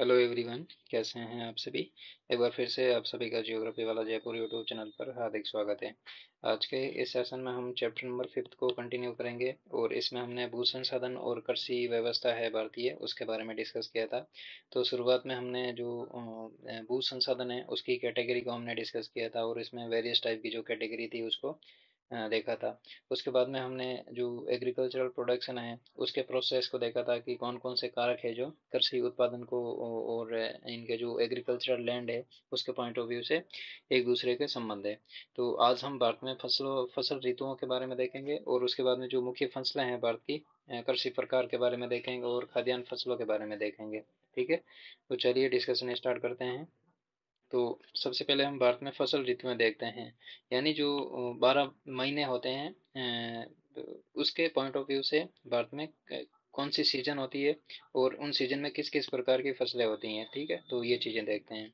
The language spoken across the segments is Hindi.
हेलो एवरीवन कैसे हैं आप सभी एक बार फिर से आप सभी का जियोग्राफी वाला जयपुर यूट्यूब चैनल पर हार्दिक स्वागत है आज के इस सेशन में हम चैप्टर नंबर फिफ्थ को कंटिन्यू करेंगे और इसमें हमने भू संसाधन और कृषि व्यवस्था है भारतीय उसके बारे में डिस्कस किया था तो शुरुआत में हमने जो भू संसाधन है उसकी कैटेगरी को हमने डिस्कस किया था और इसमें वेरियस टाइप की जो कैटेगरी थी उसको हाँ, देखा था उसके बाद में हमने जो एग्रीकल्चरल प्रोडक्शन है उसके प्रोसेस को देखा था कि कौन कौन से कारक है जो कृषि उत्पादन को और इनके जो एग्रीकल्चरल लैंड है उसके पॉइंट ऑफ व्यू से एक दूसरे के संबंध है तो आज हम भारत में फसलों फसल ऋतुओं के बारे में देखेंगे और उसके बाद में जो मुख्य फसलें हैं भारत की कृषि प्रकार के बारे में देखेंगे और खाद्यान्न फसलों के बारे में देखेंगे ठीक है तो चलिए डिस्कशन स्टार्ट करते हैं तो सबसे पहले हम भारत में फसल ऋतु में देखते हैं यानी जो बारह महीने होते हैं उसके पॉइंट ऑफ व्यू से भारत में कौन सी सीजन होती है और उन सीजन में किस किस प्रकार की फसलें होती हैं ठीक है तो ये चीज़ें देखते हैं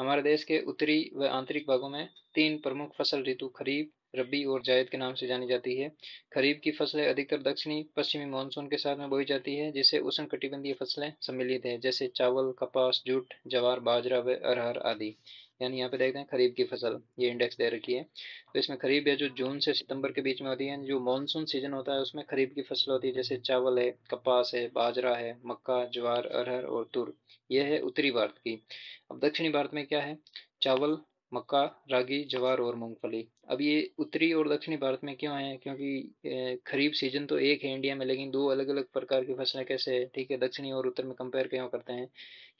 हमारे देश के उत्तरी व आंतरिक भागों में तीन प्रमुख फसल ऋतु खरीफ रबी और जायद के नाम से जानी जाती है खरीफ की फसलें अधिकतर दक्षिणी पश्चिमी मानसून के साथ में बोई जाती है जिसे उष्ण कटिबंधीय फसलें सम्मिलित है जैसे चावल कपास जूट जवार बाजरा व अरहर आदि यानी यहाँ पे देखते हैं खरीफ की फसल ये इंडेक्स दे रखी है तो इसमें खरीफ है जो जून से सितंबर के बीच में होती है जो मानसून सीजन होता है उसमें खरीफ की फसल होती है जैसे चावल है कपास है बाजरा है मक्का ज्वार अरहर और तुर यह है उत्तरी भारत की अब दक्षिणी भारत में क्या है चावल मक्का रागी जवार और मूंगफली अब ये उत्तरी और दक्षिणी भारत में क्यों है क्योंकि खरीफ सीजन तो एक है इंडिया में लेकिन दो अलग अलग प्रकार की फसलें कैसे है ठीक है दक्षिणी और उत्तर में कंपेयर क्यों करते हैं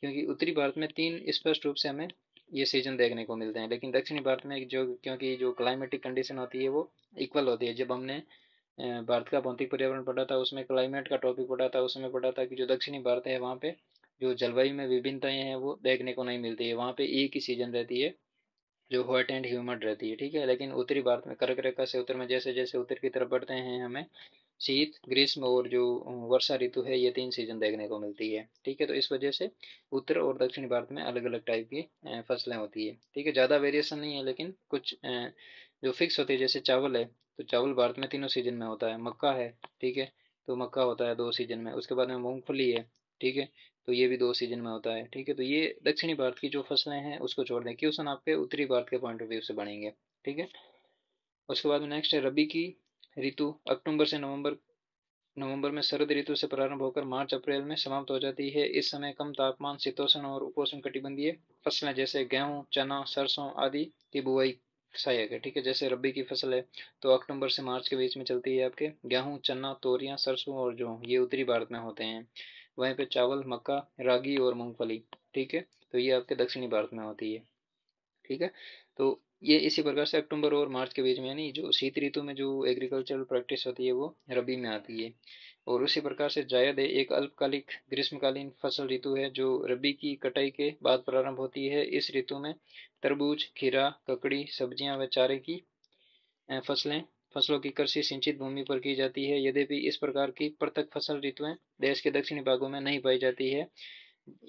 क्योंकि उत्तरी भारत में तीन स्पष्ट रूप से हमें ये सीजन देखने को मिलते हैं लेकिन दक्षिणी भारत में जो क्योंकि जो क्लाइमेटिक कंडीशन होती है वो इक्वल होती है जब हमने भारत का भौतिक पर्यावरण पढ़ा था उसमें क्लाइमेट का टॉपिक पढ़ा था उसमें पढ़ा था कि जो दक्षिणी भारत है वहाँ पे जो जलवायु में विभिन्नताएं हैं वो देखने को नहीं मिलती है वहाँ पे एक ही सीजन रहती है जो हॉट एंड ह्यूमड रहती है ठीक है लेकिन उत्तरी भारत में कर्क रेखा से उत्तर में जैसे जैसे उत्तर की तरफ बढ़ते हैं हमें शीत ग्रीष्म और जो वर्षा ऋतु है ये तीन सीजन देखने को मिलती है ठीक है तो इस वजह से उत्तर और दक्षिण भारत में अलग अलग टाइप की फसलें होती है ठीक है ज़्यादा वेरिएशन नहीं है लेकिन कुछ जो फिक्स होती है जैसे चावल है तो चावल भारत में तीनों सीजन में होता है मक्का है ठीक है तो मक्का होता है दो सीजन में उसके बाद में मूंगफली है ठीक है तो ये भी दो सीजन में होता है ठीक है तो ये दक्षिणी भारत की जो फसलें हैं उसको छोड़ दें क्वेश्चन आपके उत्तरी भारत के पॉइंट ऑफ व्यू से बढ़ेंगे ठीक है उसके बाद नेक्स्ट है रबी की ऋतु अक्टूबर से नवंबर नवंबर में शरद ऋतु से प्रारंभ होकर मार्च अप्रैल में समाप्त हो जाती है इस समय कम तापमान शीतोषण और उपोषण कटिबंधीय फसलें जैसे गेहूं चना सरसों आदि की बुआई सहायक है ठीक है जैसे रबी की फसल है तो अक्टूबर से मार्च के बीच में चलती है आपके गेहूं चना तोरियां सरसों और जो ये उत्तरी भारत में होते हैं वहीं पे चावल मक्का रागी और मूंगफली ठीक है तो ये आपके दक्षिणी भारत में होती है ठीक है तो ये इसी प्रकार से अक्टूबर और मार्च के बीच में यानी जो शीत ऋतु में जो एग्रीकल्चरल प्रैक्टिस होती है वो रबी में आती है और उसी प्रकार से जायद एक अल्पकालिक ग्रीष्मकालीन फसल ऋतु है जो रबी की कटाई के बाद प्रारंभ होती है इस ऋतु में तरबूज खीरा ककड़ी सब्जियां व चारे की फसलें फसलों की कृषि सिंचित भूमि पर की जाती है यद्यपि इस प्रकार की पृथक फसल ऋतुएं देश के दक्षिणी भागों में नहीं पाई जाती है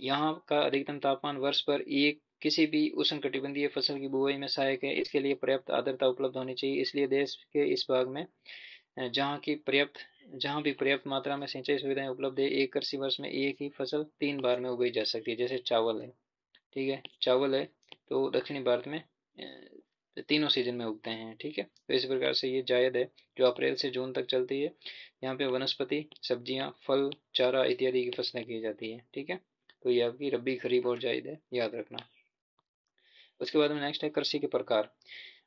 यहाँ का अधिकतम तापमान वर्ष पर एक किसी भी उष्ण कटिबंधीय फसल की बुआई में सहायक है इसके लिए पर्याप्त आर्द्रता उपलब्ध होनी चाहिए इसलिए देश के इस भाग में जहाँ की पर्याप्त जहाँ भी पर्याप्त मात्रा में सिंचाई सुविधाएं उपलब्ध है एक कृषि वर्ष में एक ही फसल तीन बार में उगाई जा सकती है जैसे चावल है ठीक है चावल है तो दक्षिणी भारत में तो तीनों सीजन में उगते हैं ठीक है तो इसी प्रकार से ये जायद है जो अप्रैल से जून तक चलती है यहाँ पे वनस्पति सब्जियाँ फल चारा इत्यादि की फसलें की जाती है ठीक है तो ये आपकी रबी खरीफ और जायद है याद रखना उसके बाद में नेक्स्ट है कृषि के प्रकार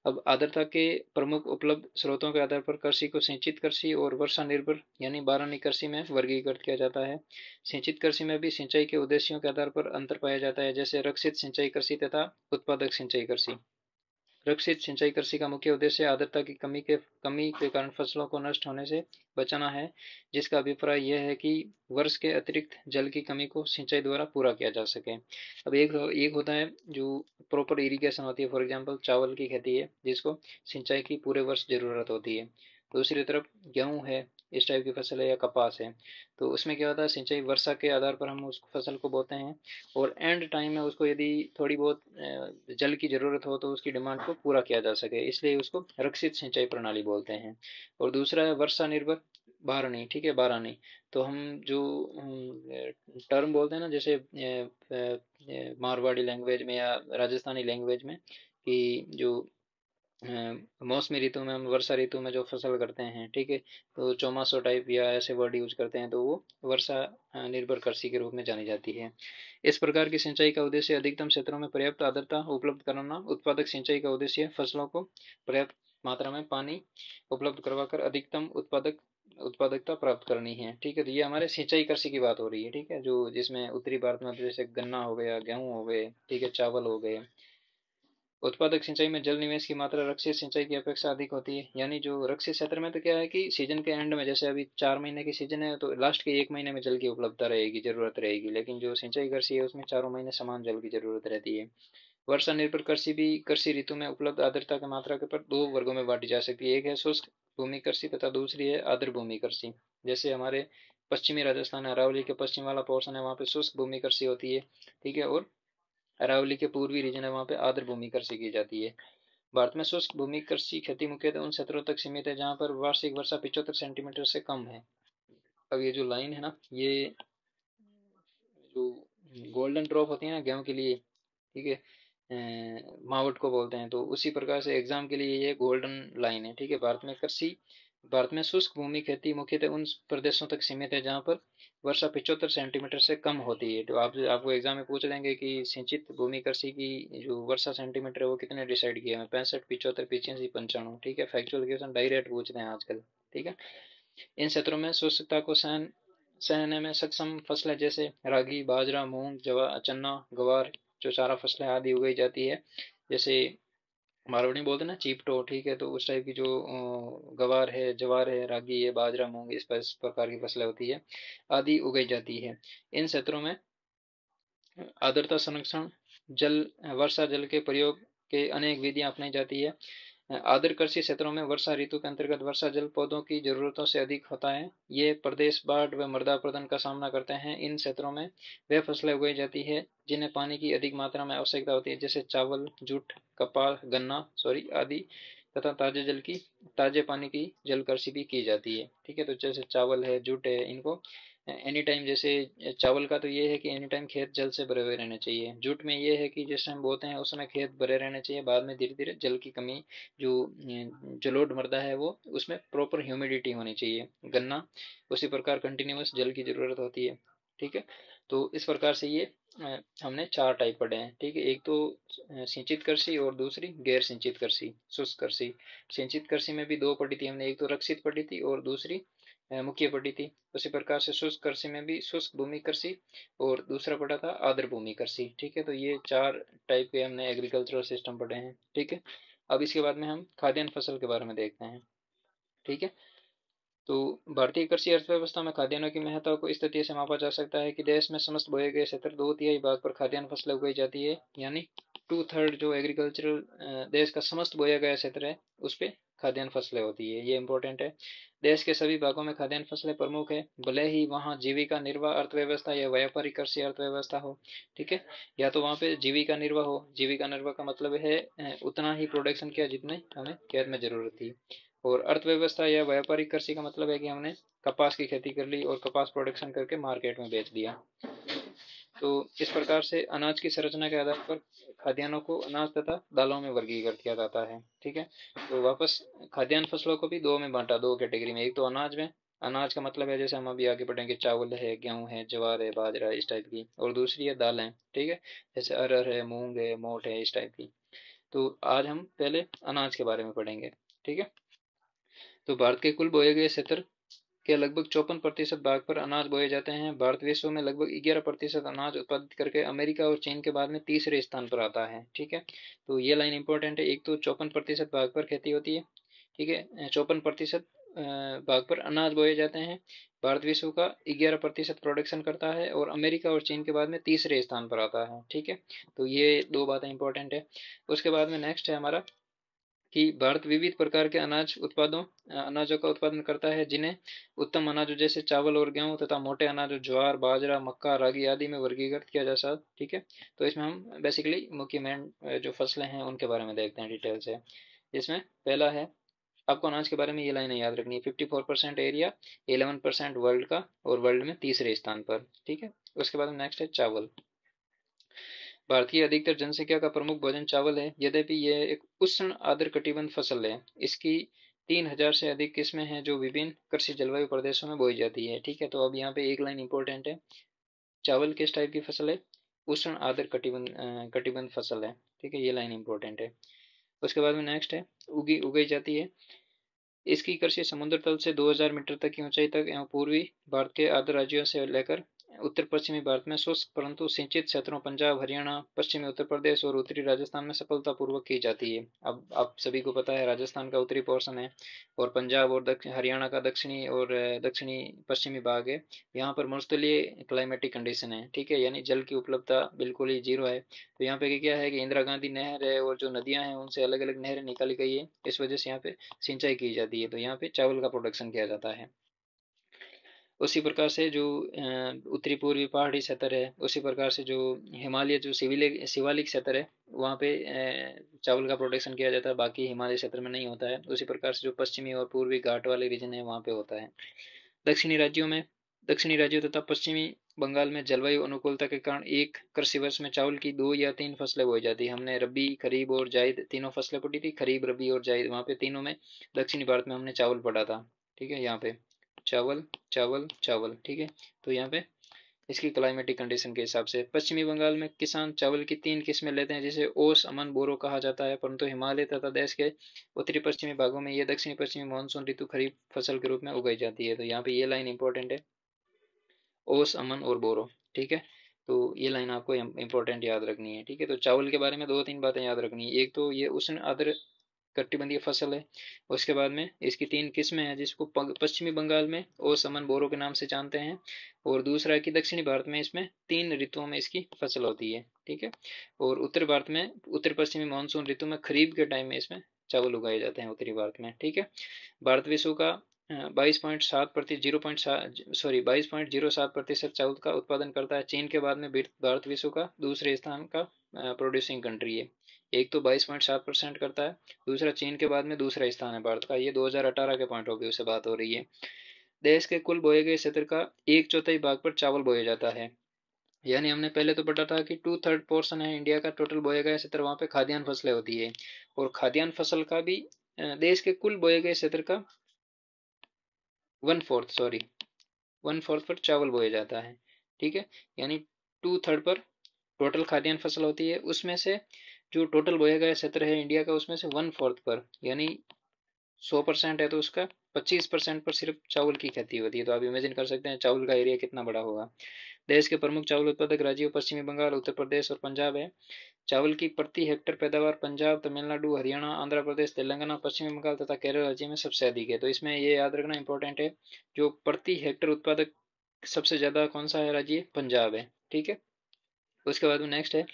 अब आर्द्रता के प्रमुख उपलब्ध स्रोतों के आधार पर कृषि को सिंचित कृषि और वर्षा निर्भर यानी बारानी कृषि में वर्गीकृत किया जाता है सिंचित कृषि में भी सिंचाई के उद्देश्यों के आधार पर अंतर पाया जाता है जैसे रक्षित सिंचाई कृषि तथा उत्पादक सिंचाई कृषि रक्षित सिंचाई कृषि का मुख्य उद्देश्य आर्द्रता की कमी के कमी के कारण फसलों को नष्ट होने से बचाना है जिसका अभिप्राय यह है कि वर्ष के अतिरिक्त जल की कमी को सिंचाई द्वारा पूरा किया जा सके अब एक एक होता है जो प्रॉपर इरिगेशन होती है फॉर एग्जाम्पल चावल की खेती है जिसको सिंचाई की पूरे वर्ष ज़रूरत होती है दूसरी तरफ गेहूँ है इस टाइप की फसल है या कपास है तो उसमें क्या होता है सिंचाई वर्षा के आधार पर हम उस फसल को बोते हैं और एंड टाइम में उसको यदि थोड़ी बहुत जल की ज़रूरत हो तो उसकी डिमांड को पूरा किया जा सके इसलिए उसको रक्षित सिंचाई प्रणाली बोलते हैं और दूसरा है वर्षा निर्भर बारहनी ठीक है बारहनी तो हम जो टर्म बोलते हैं ना जैसे मारवाड़ी लैंग्वेज में या राजस्थानी लैंग्वेज में कि जो मौसमी ऋतु में हम वर्षा ऋतु में जो फसल करते हैं ठीक है तो चौमासो टाइप या ऐसे वर्ड यूज करते हैं तो वो वर्षा निर्भर कृषि के रूप में जानी जाती है इस प्रकार की सिंचाई का उद्देश्य अधिकतम क्षेत्रों में पर्याप्त आदरता उपलब्ध कराना उत्पादक सिंचाई का उद्देश्य फसलों को पर्याप्त मात्रा में पानी उपलब्ध करवाकर अधिकतम उत्पादक उत्पादकता प्राप्त करनी है ठीक है तो ये हमारे सिंचाई कृषि की बात हो रही है ठीक है जो जिसमें उत्तरी भारत में जैसे गन्ना हो गया गेहूँ हो गए ठीक है चावल हो गए उत्पादक सिंचाई में जल निवेश की मात्रा रक्षित सिंचाई की अपेक्षा अधिक होती है यानी जो रक्षित क्षेत्र में तो क्या है कि सीजन के एंड में जैसे अभी चार महीने की सीजन है तो लास्ट के एक महीने में जल की उपलब्धता रहेगी जरूरत रहेगी लेकिन जो सिंचाई कृषि है उसमें चारों महीने समान जल की जरूरत रहती है वर्षा निर्भर कृषि भी कृषि ऋतु में उपलब्ध आर्द्रता की मात्रा के पर दो वर्गों में बांटी जा सकती है एक है शुष्क भूमि कृषि तथा दूसरी है आर्द्र भूमि कृषि जैसे हमारे पश्चिमी राजस्थान अरावली के पश्चिम वाला पोर्शन है वहाँ पे शुष्क भूमि कृषि होती है ठीक है और अरावली के पूर्वी रीजन है वहाँ पे आर्द्र भूमि कृषि की जाती है भारत में शुष्क भूमि कृषि खेती मुख्यतः उन क्षेत्रों तक सीमित है जहाँ पर वार्षिक वर्षा पिछहत्तर सेंटीमीटर से कम है अब ये जो लाइन है ना ये जो गोल्डन ड्रॉप होती है ना गेहूँ के लिए ठीक है अं, मावट को बोलते हैं तो उसी प्रकार से एग्जाम के लिए ये गोल्डन लाइन है ठीक है भारत में कृषि भारत में शुष्क भूमि खेती मुख्यतः उन प्रदेशों तक सीमित है जहाँ पर वर्षा पिचहत्तर सेंटीमीटर से कम होती है तो आप आपको एग्जाम में पूछ देंगे कि सिंचित भूमि कृषि की जो वर्षा सेंटीमीटर है वो कितने डिसाइड किया है पैंसठ पिछोत्तर पिचासी पंचानवे ठीक है फैक्चुअल क्वेश्चन डायरेक्ट पूछते हैं आजकल ठीक है इन क्षेत्रों में शुष्कता को सहन सहने में सक्षम फसलें जैसे रागी बाजरा मूंग जवा चना गवार जो चारा फसलें आदि उगाई जाती है जैसे मारवाड़ी बोलते ना चीपटो ठीक है तो उस टाइप की जो गवार है जवार है रागी है बाजरा मूंग इस, पर, इस प्रकार की फसलें होती है आदि उगाई जाती है इन क्षेत्रों में आदरता संरक्षण जल वर्षा जल के प्रयोग के अनेक विधियां अपनाई जाती है आदर कृषि क्षेत्रों में वर्षा ऋतु के अंतर्गत वर्षा जल पौधों की जरूरतों से अधिक होता है ये प्रदेश बाढ़ व मृदा प्रदन का सामना करते हैं इन क्षेत्रों में वे फसलें उगाई जाती है जिन्हें पानी की अधिक मात्रा में आवश्यकता होती है जैसे चावल जूट कपाल गन्ना सॉरी आदि तथा ताजे जल की ताजे पानी की जल कृषि भी की जाती है ठीक है तो जैसे चावल है जूट है इनको एनी टाइम जैसे चावल का तो ये है कि एनी टाइम खेत जल से भरे हुए रहने चाहिए जूट में ये है कि जिस टाइम बोते हैं उस समय खेत भरे रहने चाहिए बाद में धीरे धीरे जल की कमी जो अं, जलोड मरदा है वो उसमें प्रॉपर ह्यूमिडिटी होनी चाहिए गन्ना उसी प्रकार कंटिन्यूस जल की ज़रूरत होती है ठीक है तो इस प्रकार से ये हमने चार टाइप पढ़े हैं ठीक है एक तो सिंचित कृषि और दूसरी गैर सिंचित कृषि शुष्क कृषि सिंचित कृषि में भी दो पढ़ी थी हमने एक तो रक्षित पढ़ी थी और दूसरी मुख्य पढ़ी थी उसी प्रकार से शुष्क कृषि में भी शुष्क भूमि कृषि और दूसरा पड़ा था आर्द्र भूमि कृषि ठीक है तो ये चार टाइप के हमने एग्रीकल्चरल सिस्टम पढ़े हैं ठीक है अब इसके बाद में हम खाद्यान्न फसल के बारे में देखते हैं ठीक है तो भारतीय कृषि अर्थव्यवस्था में खाद्यान्नों की महत्ता को इस तथ्य से मापा जा सकता है कि देश में समस्त बोए गए क्षेत्र दो तिहाई भाग पर खाद्यान्न फसल उगाई जाती है यानी टू थर्ड जो एग्रीकल्चरल देश का समस्त बोया गया क्षेत्र है उस पर खाद्यान्न फसलें होती है ये इंपॉर्टेंट है देश के सभी भागों में खाद्यान्न फसलें प्रमुख है भले ही वहाँ जीविका निर्वाह अर्थव्यवस्था या व्यापारिक कृषि अर्थव्यवस्था हो ठीक है या तो वहाँ पे जीविका निर्वाह हो जीविका निर्वाह का मतलब है उतना ही प्रोडक्शन किया जितने हमें खेत में जरूरत थी और अर्थव्यवस्था या व्यापारिक कृषि का मतलब है कि हमने कपास की खेती कर ली और कपास प्रोडक्शन करके मार्केट में बेच दिया तो इस प्रकार से अनाज की संरचना के आधार पर खाद्यान्नों को अनाज तथा दालों में वर्गीकृत किया जाता है ठीक है तो वापस खाद्यान्न फसलों को भी दो में बांटा दो कैटेगरी में एक तो अनाज में अनाज का मतलब है जैसे हम अभी आगे पढ़ेंगे चावल है गेहूं है ज्वार है बाजरा इस टाइप की और दूसरी है दालें ठीक है जैसे अरहर है मूंग है मोट है इस टाइप की तो आज हम पहले अनाज के बारे में पढ़ेंगे ठीक है तो भारत के कुल बोए गए क्षेत्र के लगभग चौपन प्रतिशत भाग पर अनाज बोए जाते हैं भारत विश्व में लगभग ग्यारह प्रतिशत अनाज उत्पादित करके अमेरिका और चीन के बाद में तीसरे स्थान पर आता है ठीक है तो ये लाइन इंपॉर्टेंट है एक तो चौपन प्रतिशत भाग पर खेती होती है ठीक है चौपन प्रतिशत भाग पर अनाज बोए जाते हैं भारत विश्व का ग्यारह प्रतिशत प्रोडक्शन करता है और अमेरिका और चीन के बाद में तीसरे स्थान पर आता है ठीक है तो ये दो बातें इंपॉर्टेंट है उसके बाद में नेक्स्ट है हमारा कि भारत विविध प्रकार के अनाज उत्पादों अनाजों का उत्पादन करता है जिन्हें उत्तम अनाजों जैसे चावल और गेहूं तथा मोटे अनाजों ज्वार बाजरा मक्का रागी आदि में वर्गीकृत किया जा सकता ठीक है तो इसमें हम बेसिकली मुख्य मेन जो फसलें हैं उनके बारे में देखते हैं डिटेल से इसमें पहला है आपको अनाज के बारे में ये लाइन याद रखनी है fifty four percent area eleven percent world का और वर्ल्ड में तीसरे स्थान पर ठीक है उसके बाद नेक्स्ट है चावल भारतीय अधिकतर जनसंख्या का प्रमुख भोजन चावल है यद्यपि यह एक उष्ण आदर कटिबंध फसल है इसकी तीन हजार से अधिक किस्में हैं जो विभिन्न कृषि जलवायु प्रदेशों में बोई जाती है ठीक है तो अब यहाँ पे एक लाइन इंपॉर्टेंट है चावल किस टाइप की फसल है उष्ण आदर कटिबंध कटिबंध फसल है ठीक है ये लाइन इंपॉर्टेंट है उसके बाद में नेक्स्ट है उगी उगाई जाती है इसकी कृषि समुद्र तल से 2000 मीटर तक की ऊंचाई तक एवं पूर्वी भारत के आदर राज्यों से लेकर उत्तर पश्चिमी भारत में शुष्क परंतु सिंचित क्षेत्रों पंजाब हरियाणा पश्चिमी उत्तर प्रदेश और उत्तरी राजस्थान में सफलतापूर्वक की जाती है अब आप सभी को पता है राजस्थान का उत्तरी पोर्शन है और पंजाब और हरियाणा का दक्षिणी और दक्षिणी पश्चिमी भाग है यहाँ पर मरुस्थलीय क्लाइमेटिक कंडीशन है ठीक है यानी जल की उपलब्धता बिल्कुल ही जीरो है तो यहाँ पे क्या है कि इंदिरा गांधी नहर है और जो नदियाँ हैं उनसे अलग अलग नहरें निकाली गई है इस वजह से यहाँ पे सिंचाई की जाती है तो यहाँ पे चावल का प्रोडक्शन किया जाता है उसी प्रकार से जो उत्तरी पूर्वी पहाड़ी क्षेत्र है उसी प्रकार से जो हिमालय जो सिविलिक शिवालिक क्षेत्र है वहाँ पे चावल का प्रोडक्शन किया जाता है बाकी हिमालय क्षेत्र में नहीं होता है उसी प्रकार से जो पश्चिमी और पूर्वी घाट वाले रीजन है वहाँ पे होता है दक्षिणी राज्यों में दक्षिणी राज्यों तथा पश्चिमी बंगाल में जलवायु अनुकूलता के कारण एक कृषि वर्ष में चावल की दो या तीन फसलें बोई जाती है हमने रबी खरीब और जायद तीनों फसलें पटी थी खरीब रबी और जायद वहाँ पे तीनों में दक्षिणी भारत में हमने चावल पटा था ठीक है यहाँ पे चावल चावल चावल ठीक है तो यहाँ पे इसकी क्लाइमेटिक कंडीशन के हिसाब से पश्चिमी बंगाल में किसान चावल की तीन किस्में लेते हैं जिसे ओस अमन बोरो कहा जाता है परंतु हिमालय तथा देश के उत्तरी पश्चिमी भागों में यह दक्षिणी पश्चिमी मानसून ऋतु खरीफ फसल के रूप में उगाई जाती है तो यहाँ पे ये लाइन इंपॉर्टेंट है ओस अमन और बोरो ठीक है तो ये लाइन आपको इंपॉर्टेंट याद रखनी है ठीक है तो चावल के बारे में दो तीन बातें याद रखनी है एक तो ये उष्ण आदर कट्टिबंधीय फसल है उसके बाद में इसकी तीन किस्में हैं जिसको पश्चिमी बंगाल में और समन बोरो के नाम से जानते हैं और दूसरा कि दक्षिणी भारत में इसमें तीन ऋतुओं में इसकी फसल होती है ठीक है और उत्तर भारत में उत्तर पश्चिमी मानसून ऋतु में खरीफ के टाइम में इसमें चावल उगाए जाते हैं उत्तरी भारत में ठीक है भारत विश्व का बाईस पॉइंट सात प्रति जीरो पॉइंट सॉरी बाईस पॉइंट जीरो सात प्रतिशत चावल का उत्पादन करता है चीन के बाद में भारत विश्व का दूसरे स्थान का प्रोड्यूसिंग कंट्री है एक तो 22.7 परसेंट करता है दूसरा चीन के बाद में दूसरा स्थान है भारत का ये 2018 के पॉइंट ऑफ व्यू से बात हो रही है देश के कुल बोए गए क्षेत्र का एक चौथाई भाग पर चावल बोया जाता है यानी हमने पहले तो पता था कि टू थर्ड पोर्सन है इंडिया का टोटल बोए गए क्षेत्र वहाँ पे खाद्यान्न फसलें होती है और खाद्यान्न फसल का भी देश के कुल बोए गए क्षेत्र का one fourth sorry one fourth पर चावल बोया जाता है ठीक है यानी टू थर्ड पर टोटल खाद्यान्न फसल होती है उसमें से जो टोटल बोया गया क्षेत्र है इंडिया का उसमें से वन फोर्थ पर यानी सौ परसेंट है तो उसका पच्चीस परसेंट पर सिर्फ चावल की खेती होती है तो आप इमेजिन कर सकते हैं चावल का एरिया कितना बड़ा होगा देश के प्रमुख चावल उत्पादक राज्यों पश्चिमी बंगाल उत्तर प्रदेश और पंजाब है चावल की प्रति हेक्टर पैदावार पंजाब तमिलनाडु हरियाणा आंध्र प्रदेश तेलंगाना पश्चिमी बंगाल तथा केरल राज्य में सबसे अधिक है तो इसमें ये याद रखना इंपॉर्टेंट है जो प्रति हेक्टर उत्पादक सबसे ज़्यादा कौन सा है राज्य पंजाब है ठीक है उसके बाद में नेक्स्ट है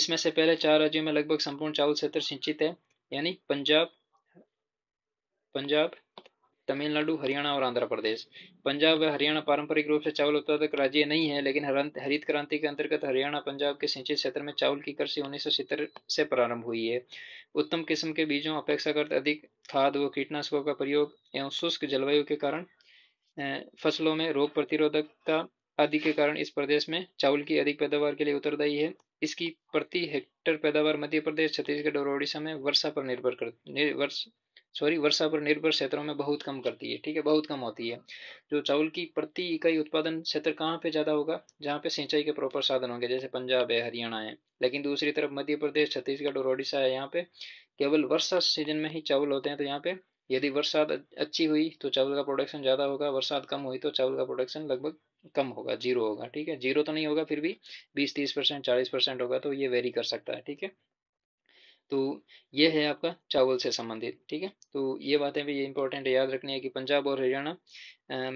इसमें से पहले चार राज्यों में लगभग संपूर्ण चावल क्षेत्र सिंचित है यानी पंजाब पंजाब तमिलनाडु हरियाणा और आंध्र प्रदेश पंजाब व हरियाणा पारंपरिक रूप से चावल उत्पादक राज्य नहीं है लेकिन हरित क्रांति के अंतर्गत हरियाणा पंजाब के सिंचित क्षेत्र में चावल की कृषि उन्नीस से प्रारंभ हुई है उत्तम किस्म के बीजों अपेक्षाकृत अधिक खाद व कीटनाशकों का प्रयोग एवं शुष्क जलवायु के कारण फसलों में रोग प्रतिरोधकता आदि के कारण इस प्रदेश में चावल की अधिक पैदावार के लिए उत्तरदायी है इसकी प्रति हेक्टर पैदावार मध्य प्रदेश छत्तीसगढ़ और ओडिशा में वर्षा पर निर्भर कर वर्ष सॉरी वर्षा पर निर्भर क्षेत्रों में बहुत कम करती है ठीक है बहुत कम होती है जो चावल की प्रति इकाई उत्पादन क्षेत्र कहाँ पे ज़्यादा होगा जहाँ पे सिंचाई के प्रॉपर साधन होंगे जैसे पंजाब है हरियाणा है लेकिन दूसरी तरफ मध्य प्रदेश छत्तीसगढ़ और ओडिशा है यहाँ पे केवल वर्षा सीजन में ही चावल होते हैं तो यहाँ पे यदि बरसात अच्छी हुई तो चावल का प्रोडक्शन ज़्यादा होगा बरसात कम हुई तो चावल का प्रोडक्शन लगभग कम होगा जीरो होगा ठीक है जीरो तो नहीं होगा फिर भी बीस तीस परसेंट चालीस परसेंट होगा तो ये वेरी कर सकता है ठीक है तो ये है आपका चावल से संबंधित ठीक है तो ये बातें भी ये इंपॉर्टेंट याद रखनी है कि पंजाब और हरियाणा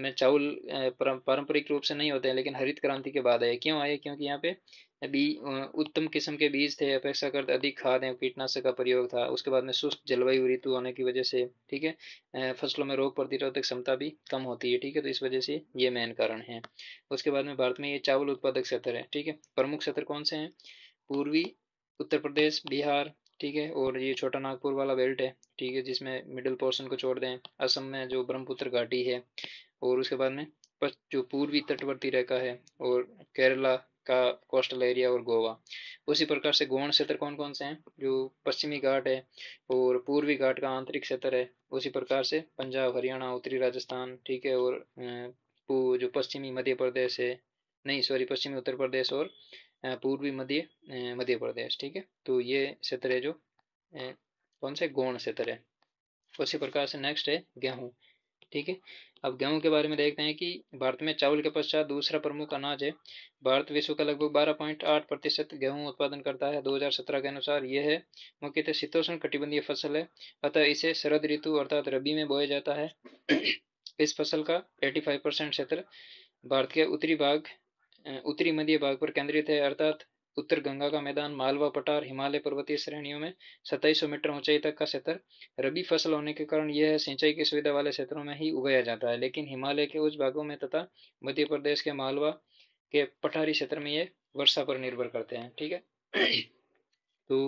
में चावल पारंपरिक रूप से नहीं होते हैं लेकिन हरित क्रांति के बाद आए क्यों आए क्योंकि यहाँ पे बीज उत्तम किस्म के बीज थे अपेक्षाकृत अधिक खाद एवं कीटनाशक का प्रयोग था उसके बाद में शुष्क जलवायु ऋतु होने की वजह से ठीक है फसलों में रोग प्रतिरोधक क्षमता भी कम होती है ठीक है तो इस वजह से ये मेन कारण है उसके बाद में भारत में ये चावल उत्पादक क्षेत्र है ठीक है प्रमुख क्षेत्र कौन से हैं पूर्वी उत्तर प्रदेश बिहार ठीक है और ये छोटा नागपुर वाला बेल्ट है ठीक है जिसमें मिडिल पोर्शन को छोड़ दें असम में जो ब्रह्मपुत्र घाटी है और उसके बाद में जो पूर्वी तटवर्ती रेखा है और केरला का कोस्टल एरिया और गोवा उसी प्रकार से गौण क्षेत्र कौन कौन से हैं जो पश्चिमी घाट है और पूर्वी घाट का आंतरिक क्षेत्र है उसी प्रकार से पंजाब हरियाणा उत्तरी राजस्थान ठीक है और जो पश्चिमी मध्य प्रदेश है नहीं सॉरी पश्चिमी उत्तर प्रदेश और पूर्वी मध्य मध्य प्रदेश ठीक है तो ये क्षेत्र है जो कौन से गौण क्षेत्र है उसी प्रकार से नेक्स्ट है गेहूँ ठीक है अब गेहूं के बारे में देखते हैं कि भारत में चावल के पश्चात दूसरा प्रमुख अनाज है भारत विश्व का लगभग बारह पॉइंट आठ प्रतिशत गेहूँ उत्पादन करता है 2017 के अनुसार यह है मुख्यतः शीतोषण कटिबंधीय फसल है अतः इसे शरद ऋतु अर्थात रबी में बोया जाता है इस फसल का 85 परसेंट क्षेत्र भारत के उत्तरी भाग उत्तरी मध्य भाग पर केंद्रित है अर्थात उत्तर गंगा का मैदान मालवा पटार हिमालय पर्वतीय श्रेणियों में सत्ताईस मीटर ऊंचाई तक का क्षेत्र रबी फसल होने के कारण यह सिंचाई की सुविधा वाले क्षेत्रों में ही उगाया जाता है लेकिन हिमालय के उच्च भागों में तथा मध्य प्रदेश के मालवा के पठारी क्षेत्र में ये वर्षा पर निर्भर करते हैं ठीक है तो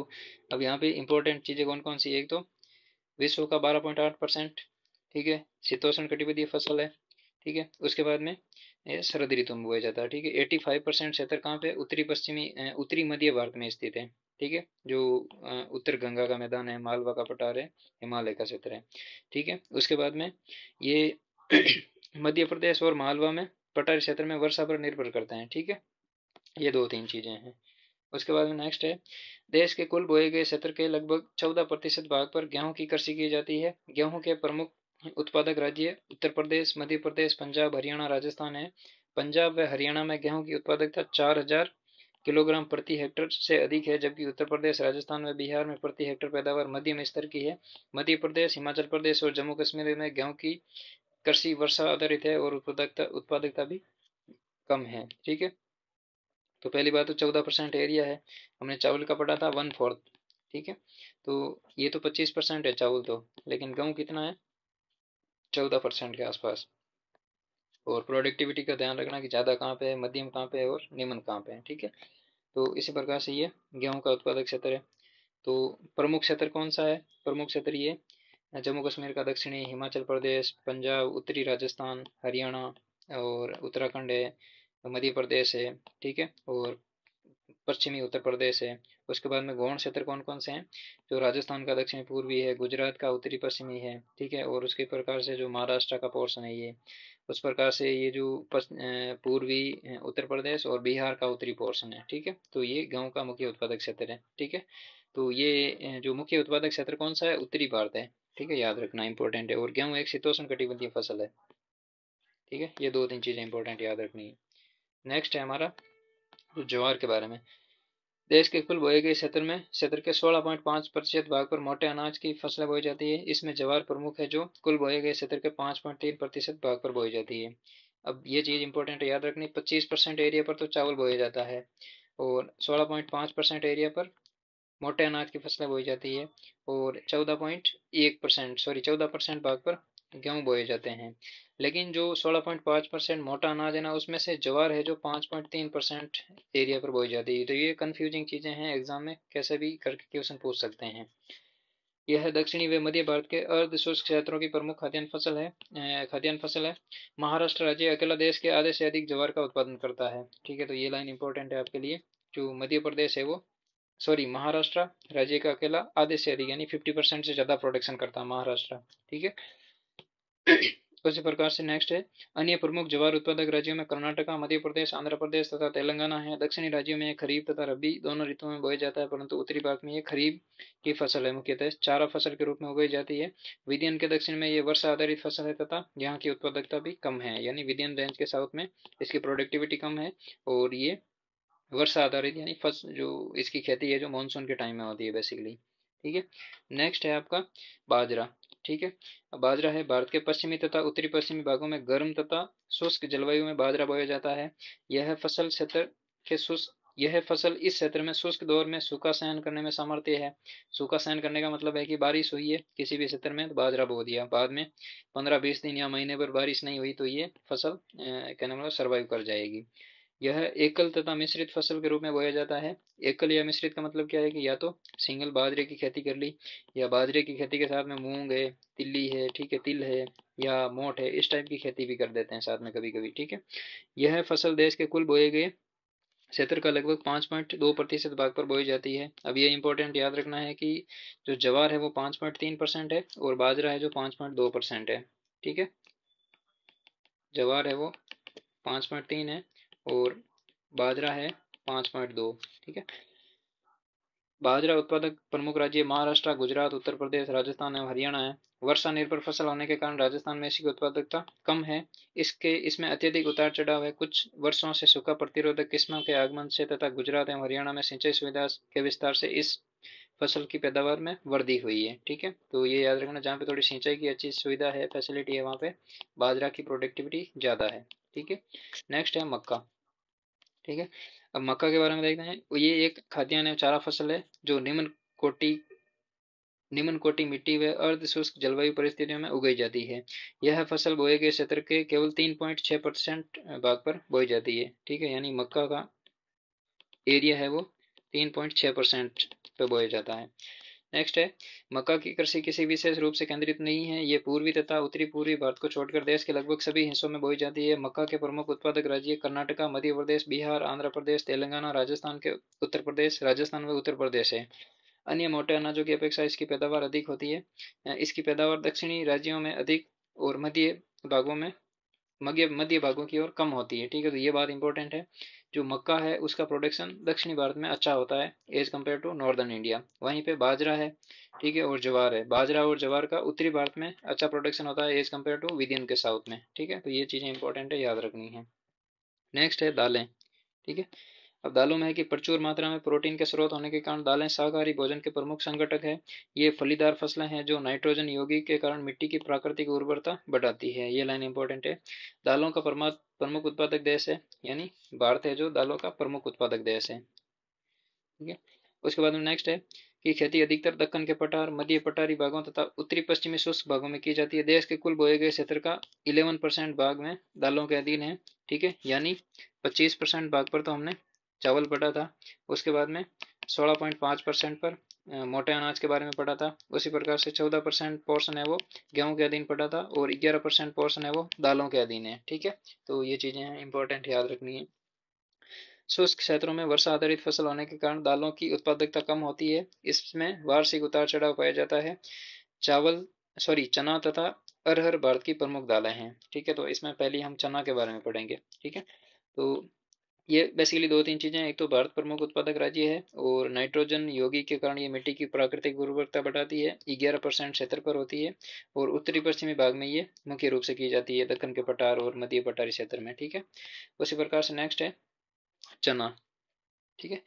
अब यहाँ पे इंपॉर्टेंट चीज़ें कौन कौन सी एक तो विश्व का बारह पॉइंट आठ परसेंट ठीक है शीतोषण कटिबंधीय फसल है ठीक है उसके बाद में ये शरद ऋतु में बोया जाता है ठीक है एटी फाइव परसेंट क्षेत्र कहाँ पे उत्तरी पश्चिमी उत्तरी मध्य भारत में स्थित है ठीक है जो उत्तर गंगा का मैदान है मालवा का पठार है हिमालय का क्षेत्र है ठीक है उसके बाद में ये मध्य प्रदेश और मालवा में पठारी क्षेत्र में वर्षा पर निर्भर करते हैं ठीक है ये दो तीन चीजें हैं उसके बाद में नेक्स्ट है देश के कुल बोए गए क्षेत्र के लगभग चौदह प्रतिशत भाग पर गेहूं की कृषि की जाती है गेहूं के प्रमुख उत्पादक राज्य उत्तर प्रदेश मध्य प्रदेश पंजाब हरियाणा राजस्थान है पंजाब व हरियाणा में गेहूं की उत्पादकता चार हजार किलोग्राम प्रति हेक्टर से अधिक है जबकि उत्तर प्रदेश राजस्थान व बिहार में प्रति हेक्टर पैदावार मध्यम स्तर की है मध्य प्रदेश हिमाचल प्रदेश और जम्मू कश्मीर में गेहूं की कृषि वर्षा आधारित है और उत्पादकता उत्पादकता भी कम है ठीक है तो पहली बात तो चौदह परसेंट एरिया है हमने चावल का पढ़ा था वन फोर्थ ठीक है तो ये तो पच्चीस परसेंट है चावल तो लेकिन गेहूँ कितना है चौदह परसेंट के आसपास और प्रोडक्टिविटी का ध्यान रखना कि ज़्यादा कहाँ पे है मध्यम कहाँ पे है और निम्न कहाँ पे है ठीक है तो इसी प्रकार से ये गेहूँ का उत्पादक क्षेत्र है तो प्रमुख क्षेत्र कौन सा है प्रमुख क्षेत्र ये जम्मू कश्मीर का दक्षिणी हिमाचल प्रदेश पंजाब उत्तरी राजस्थान हरियाणा और उत्तराखंड है मध्य प्रदेश है ठीक है और पश्चिमी उत्तर प्रदेश है उसके बाद में गौण क्षेत्र कौन कौन से हैं जो राजस्थान का दक्षिण पूर्वी है गुजरात का उत्तरी पश्चिमी है ठीक है और उसके प्रकार से जो महाराष्ट्र का पोर्शन है ये उस प्रकार से ये जो पूर्वी उत्तर प्रदेश और बिहार का उत्तरी पोर्शन है ठीक है तो ये गेहूँ का मुख्य उत्पादक क्षेत्र है ठीक है तो ये जो मुख्य उत्पादक क्षेत्र कौन सा है उत्तरी भारत है ठीक है याद रखना इम्पोर्टेंट है और गेहूँ एक शीतोषण कटिबंधीय फसल है ठीक है ये दो तीन चीज़ें इंपॉर्टेंट याद रखनी है नेक्स्ट है हमारा ज्वार के बारे में देश के कुल बोए गए क्षेत्र में क्षेत्र के 16.5 प्रतिशत भाग पर मोटे अनाज की फसलें बोई जाती है इसमें ज्वार प्रमुख है जो कुल बोए गए क्षेत्र के 5.3 प्रतिशत भाग पर बोई जाती है अब ये चीज़ इंपॉर्टेंट याद रखनी 25 परसेंट एरिया पर तो चावल बोया जाता है और 16.5 परसेंट एरिया पर मोटे अनाज की फसलें बोई जाती है और चौदह परसेंट सॉरी चौदह परसेंट भाग पर गेहूँ बोए जाते हैं लेकिन जो 16.5 परसेंट मोटा अनाज है ना उसमें से ज्वार है जो 5.3 परसेंट एरिया पर बोई जाती है तो ये कन्फ्यूजिंग चीज़ें हैं एग्जाम में कैसे भी करके क्वेश्चन पूछ सकते हैं यह है दक्षिणी व मध्य भारत के अर्ध शुष्क क्षेत्रों की प्रमुख खाद्यान्न फसल है खाद्यान्न फसल है महाराष्ट्र राज्य अकेला देश के आधे से अधिक ज्वार का उत्पादन करता है ठीक है तो ये लाइन इंपॉर्टेंट है आपके लिए जो मध्य प्रदेश है वो सॉरी महाराष्ट्र राज्य का अकेला आधे से अधिक यानी फिफ्टी परसेंट से ज़्यादा प्रोडक्शन करता है महाराष्ट्र ठीक है उसी प्रकार से नेक्स्ट है अन्य प्रमुख ज्वार उत्पादक राज्यों में कर्नाटका मध्य प्रदेश आंध्र प्रदेश तथा तेलंगाना है दक्षिणी राज्यों में खरीफ तथा रबी दोनों ऋतुओं में बोया जाता है परंतु उत्तरी भाग में ये खरीफ की फसल है मुख्यतः चारा फसल के रूप में उगाई जाती है विधियन के दक्षिण में ये वर्षा आधारित फसल है तथा यहाँ की उत्पादकता भी कम है यानी विधियन रेंज के साउथ में इसकी प्रोडक्टिविटी कम है और ये वर्षा आधारित यानी फसल जो इसकी खेती है जो मानसून के टाइम में होती है बेसिकली ठीक है नेक्स्ट है आपका बाजरा ठीक है बाजरा है भारत के पश्चिमी तथा उत्तरी पश्चिमी भागों में गर्म तथा शुष्क जलवायु में बाजरा बोया जाता है यह फसल क्षेत्र के शुष्क यह फसल इस क्षेत्र में शुष्क दौर में सूखा सहन करने में सामर्थ्य है सूखा सहन करने का मतलब है कि बारिश हुई है किसी भी क्षेत्र में तो बाजरा बो दिया बाद में पंद्रह बीस दिन या महीने पर बारिश नहीं हुई तो ये फसल कहने मतलब सर्वाइव कर जाएगी यह एकल तथा मिश्रित फसल के रूप में बोया जाता है एकल या मिश्रित का मतलब क्या है कि या तो सिंगल बाजरे की खेती कर ली या बाजरे की खेती के साथ में मूंग है तिल्ली है ठीक है तिल है या मोट है इस टाइप की खेती भी कर देते हैं साथ में कभी कभी ठीक है यह फसल देश के कुल बोए गए क्षेत्र का लगभग पाँच पॉइंट दो प्रतिशत भाग पर बोई जाती है अब ये इंपॉर्टेंट याद रखना है कि जो जवार है वो पाँच पॉइंट तीन परसेंट है और बाजरा है जो पाँच पॉइंट दो परसेंट है ठीक है जवार है वो पाँच पॉइंट तीन है और बाजरा है पाँच पॉइंट दो ठीक है बाजरा उत्पादक प्रमुख राज्य महाराष्ट्र गुजरात उत्तर प्रदेश राजस्थान एवं हरियाणा है वर्षा निर्भर फसल होने के कारण राजस्थान में इसकी उत्पादकता कम है इसके इसमें अत्यधिक उतार चढ़ाव है कुछ वर्षों से सूखा प्रतिरोधक किस्मों के आगमन से तथा गुजरात एवं हरियाणा में सिंचाई सुविधा के विस्तार से इस फसल की पैदावार में वृद्धि हुई है ठीक है तो ये याद रखना जहाँ पे थोड़ी सिंचाई की अच्छी सुविधा है फैसिलिटी है वहाँ पे बाजरा की प्रोडक्टिविटी ज़्यादा है ठीक है नेक्स्ट है मक्का ठीक है अब मक्का के बारे में देखते हैं ये एक खाद्यान्न चारा फसल है जो निम्न कोटि निम्न कोटि मिट्टी व अर्ध शुष्क जलवायु परिस्थितियों में उगाई जाती है यह फसल बोए गए क्षेत्र के केवल तीन पॉइंट छह परसेंट भाग पर बोई जाती है ठीक है यानी मक्का का एरिया है वो तीन पॉइंट छह परसेंट पर बोया जाता है नेक्स्ट है मक्का की कृषि किसी विशेष रूप से केंद्रित नहीं है ये पूर्वी तथा उत्तरी पूर्वी भारत को छोड़कर देश के लगभग सभी हिस्सों में बोई जाती है मक्का के प्रमुख उत्पादक राज्य कर्नाटका मध्य प्रदेश बिहार आंध्र प्रदेश तेलंगाना राजस्थान के उत्तर प्रदेश राजस्थान व उत्तर प्रदेश है अन्य मोटे अनाजों की अपेक्षा इसकी पैदावार अधिक होती है इसकी पैदावार दक्षिणी राज्यों में अधिक और मध्य भागों में मध्य मध्य भागों की ओर कम होती है ठीक है तो ये बात इंपॉर्टेंट है जो मक्का है उसका प्रोडक्शन दक्षिणी भारत में अच्छा होता है as compared to northern India वहीं पे बाजरा है ठीक है और ज्वार है बाजरा और ज्वार का उत्तरी भारत में अच्छा प्रोडक्शन होता है as compared to within के साउथ में ठीक है तो ये चीज़ें इंपॉर्टेंट है याद रखनी है नेक्स्ट है दालें ठीक है अब दालों में है कि प्रचुर मात्रा में प्रोटीन के स्रोत होने के कारण दालें शाकाहारी भोजन के प्रमुख संगठक है ये फलीदार फसलें हैं जो नाइट्रोजन योगी के कारण मिट्टी की प्राकृतिक उर्वरता बढ़ाती है ये लाइन इंपॉर्टेंट है दालों का प्रमुख उत्पादक देश है यानी भारत है जो दालों का प्रमुख उत्पादक देश है ठीक है उसके बाद में नेक्स्ट है कि खेती अधिकतर दक्कन के पठार मध्य पठारी भागों तथा उत्तरी पश्चिमी शुष्क भागों में की जाती है देश के कुल बोए गए क्षेत्र का 11 परसेंट भाग में दालों के अधीन है ठीक है यानी 25 परसेंट भाग पर तो हमने चावल पटा था उसके बाद में 16.5 परसेंट पर मोटे अनाज के बारे में पढ़ा था उसी प्रकार से चौदह परसेंट पोर्सन है वो गेहूं के अधीन पढ़ा था और ग्यारह परसेंट पोर्सन है वो दालों के अधीन है ठीक है तो ये चीज़ें हैं इंपॉर्टेंट याद रखनी है शुष्क क्षेत्रों में वर्षा आधारित फसल होने के कारण दालों की उत्पादकता कम होती है इसमें वार्षिक उतार चढ़ाव पाया जाता है चावल सॉरी चना तथा अरहर भारत की प्रमुख दालें हैं ठीक है तो इसमें पहली हम चना के बारे में पढ़ेंगे ठीक है तो ये बेसिकली दो तीन चीज़ें एक तो भारत प्रमुख उत्पादक राज्य है और नाइट्रोजन योगी के कारण ये मिट्टी की प्राकृतिक उर्वरता बढ़ाती है ग्यारह परसेंट क्षेत्र पर होती है और उत्तरी पश्चिमी भाग में ये मुख्य रूप से की जाती है दक्कन के पटार और मध्य पटारी क्षेत्र में ठीक है उसी प्रकार से नेक्स्ट है चना ठीक है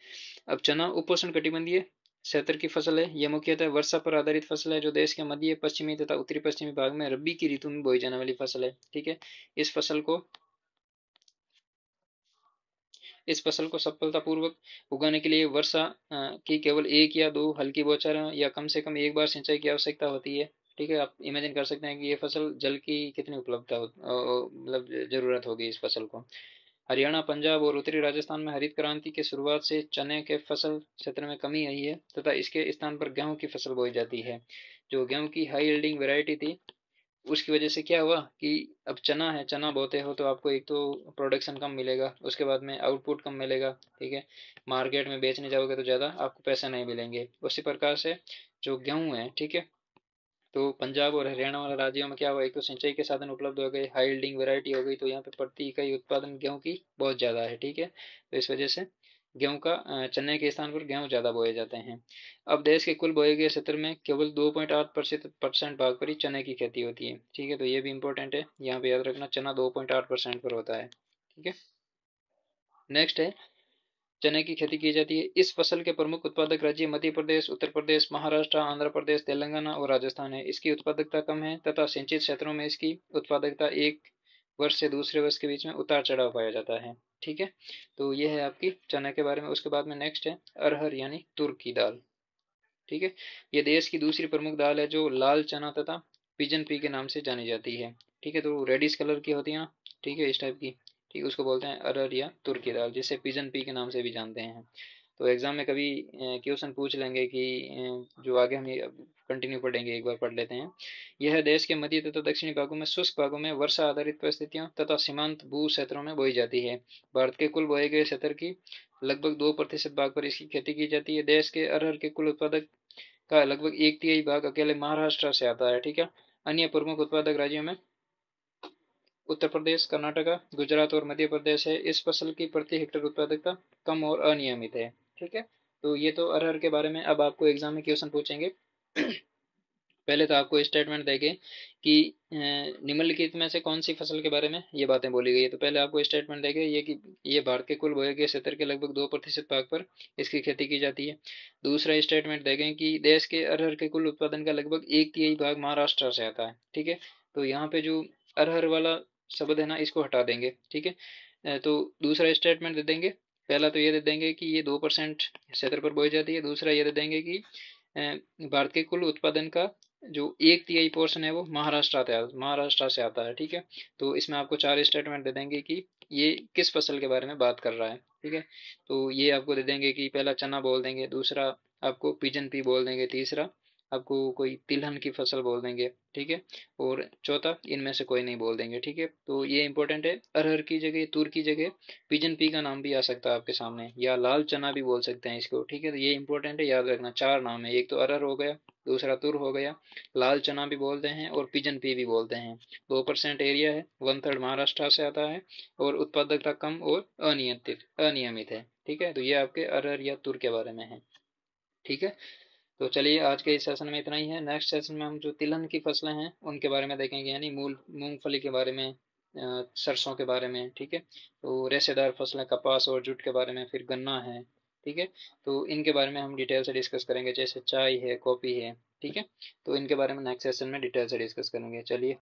अब चना उपोषण कटिबंधीय क्षेत्र की फसल है यह मुख्यतः वर्षा पर आधारित फसल है जो देश के मध्य पश्चिमी तथा उत्तरी पश्चिमी भाग में रबी की ऋतु में बोई जाने वाली फसल है ठीक है इस फसल को इस फसल को सफलतापूर्वक उगाने के लिए वर्षा की केवल एक या दो हल्की बोचार या कम से कम एक बार सिंचाई की आवश्यकता होती है ठीक है आप इमेजिन कर सकते हैं कि ये फसल जल की कितनी उपलब्धता हो मतलब जरूरत होगी इस फसल को हरियाणा पंजाब और उत्तरी राजस्थान में हरित क्रांति के शुरुआत से चने के फसल क्षेत्र में कमी आई है तथा इसके स्थान पर गेहूं की फसल बोई जाती है जो गेहूं की हाई यील्डिंग वैरायटी थी उसकी वजह से क्या हुआ कि अब चना है चना बोते हो तो आपको एक तो प्रोडक्शन कम मिलेगा उसके बाद में आउटपुट कम मिलेगा ठीक है मार्केट में बेचने जाओगे तो ज़्यादा आपको पैसे नहीं मिलेंगे उसी प्रकार से जो गेहूँ है ठीक है तो पंजाब और हरियाणा वाले राज्यों में क्या हुआ एक तो सिंचाई के साधन उपलब्ध हो गए हाइल्डिंग वेरायटी हो गई तो यहाँ पे प्रति इकाई उत्पादन गेहूँ की बहुत ज़्यादा है ठीक है तो इस वजह से गेहूं का चने के स्थान पर गेहूं ज़्यादा बोए जाते हैं अब देश के कुल बोए गए क्षेत्र में केवल दो पॉइंट आठ परसेंट भाग पर ही चने की खेती होती है ठीक है तो ये भी इंपॉर्टेंट है यहाँ पे याद रखना चना दो पॉइंट आठ परसेंट पर होता है ठीक है नेक्स्ट है चने की खेती की जाती है इस फसल के प्रमुख उत्पादक राज्य मध्य प्रदेश उत्तर प्रदेश महाराष्ट्र आंध्र प्रदेश तेलंगाना और राजस्थान है इसकी उत्पादकता कम है तथा सिंचित क्षेत्रों में इसकी उत्पादकता एक वर्ष से दूसरे वर्ष के बीच में उतार चढ़ाव पाया जाता है ठीक है तो ये है आपकी चना के बारे में उसके बाद में नेक्स्ट है अरहर यानी तुर्की की दाल ठीक है ये देश की दूसरी प्रमुख दाल है जो लाल चना तथा पिजन पी के नाम से जानी जाती है ठीक है तो रेडिश कलर की होती है ना ठीक है इस टाइप की ठीक है उसको बोलते हैं अरहर या तुर्की दाल जिसे पिजन पी के नाम से भी जानते हैं तो एग्ज़ाम में कभी क्वेश्चन पूछ लेंगे कि जो आगे हम कंटिन्यू पढ़ेंगे एक बार पढ़ लेते हैं यह देश के मध्य तथा दक्षिणी भागों में शुष्क भागों में वर्षा आधारित परिस्थितियों तथा सीमांत भू क्षेत्रों में बोई जाती है भारत के कुल बोए गए क्षेत्र की लगभग दो प्रतिशत भाग पर इसकी खेती की जाती है देश के अरहर के कुल उत्पादक का लगभग एक तिहाई भाग अकेले महाराष्ट्र से आता है ठीक है अन्य प्रमुख उत्पादक राज्यों में उत्तर प्रदेश कर्नाटका गुजरात और मध्य प्रदेश है इस फसल की प्रति हेक्टेयर उत्पादकता कम और अनियमित है ठीक है तो ये तो अरहर के बारे में अब आपको एग्जाम में क्वेश्चन पूछेंगे पहले तो आपको स्टेटमेंट देंगे कि निम्नलिखित में से कौन सी फसल के बारे में ये बातें बोली गई है तो पहले आपको स्टेटमेंट देंगे ये कि ये भारत के कुल बोए गए क्षेत्र के लगभग दो प्रतिशत भाग पर इसकी खेती की जाती है दूसरा स्टेटमेंट देंगे कि देश के अरहर के कुल उत्पादन का लगभग एक तिहाई भाग महाराष्ट्र से आता है ठीक है तो यहाँ पे जो अरहर वाला शब्द है ना इसको हटा देंगे ठीक है तो दूसरा स्टेटमेंट दे देंगे पहला तो ये दे देंगे कि ये दो परसेंट क्षेत्र पर बोई जाती है दूसरा ये दे देंगे कि भारत के कुल उत्पादन का जो एक तिहाई पोर्शन है वो महाराष्ट्र आता है महाराष्ट्र से आता है ठीक है तो इसमें आपको चार स्टेटमेंट दे देंगे कि ये किस फसल के बारे में बात कर रहा है ठीक है तो ये आपको दे देंगे कि पहला चना बोल देंगे दूसरा आपको पिजन पी बोल देंगे तीसरा आपको कोई तिलहन की फसल बोल देंगे ठीक है और चौथा इनमें से कोई नहीं बोल देंगे ठीक है तो ये इंपॉर्टेंट है अरहर की जगह तुर की जगह पिजन पी का नाम भी आ सकता है आपके सामने या लाल चना भी बोल सकते हैं इसको ठीक है तो ये इंपॉर्टेंट है याद रखना चार नाम है एक तो अरहर हो गया दूसरा तुर हो गया लाल चना भी बोलते हैं और पिजन पी भी बोलते हैं दो परसेंट एरिया है वन थर्ड महाराष्ट्र से आता है और उत्पादकता कम और अनियंत्रित अनियमित है ठीक है तो ये आपके अरहर या तुर के बारे में है ठीक है तो चलिए आज के इस सेशन में इतना ही है नेक्स्ट सेशन में हम जो तिलहन की फसलें हैं उनके बारे में देखेंगे यानी मूल मूंगफली के बारे में सरसों के बारे में ठीक है तो रेसेदार फसलें कपास और जूट के बारे में फिर गन्ना है ठीक है तो इनके बारे में हम डिटेल से डिस्कस करेंगे जैसे चाय है कॉफ़ी है ठीक है तो इनके बारे में नेक्स्ट सेशन में डिटेल से डिस्कस करेंगे चलिए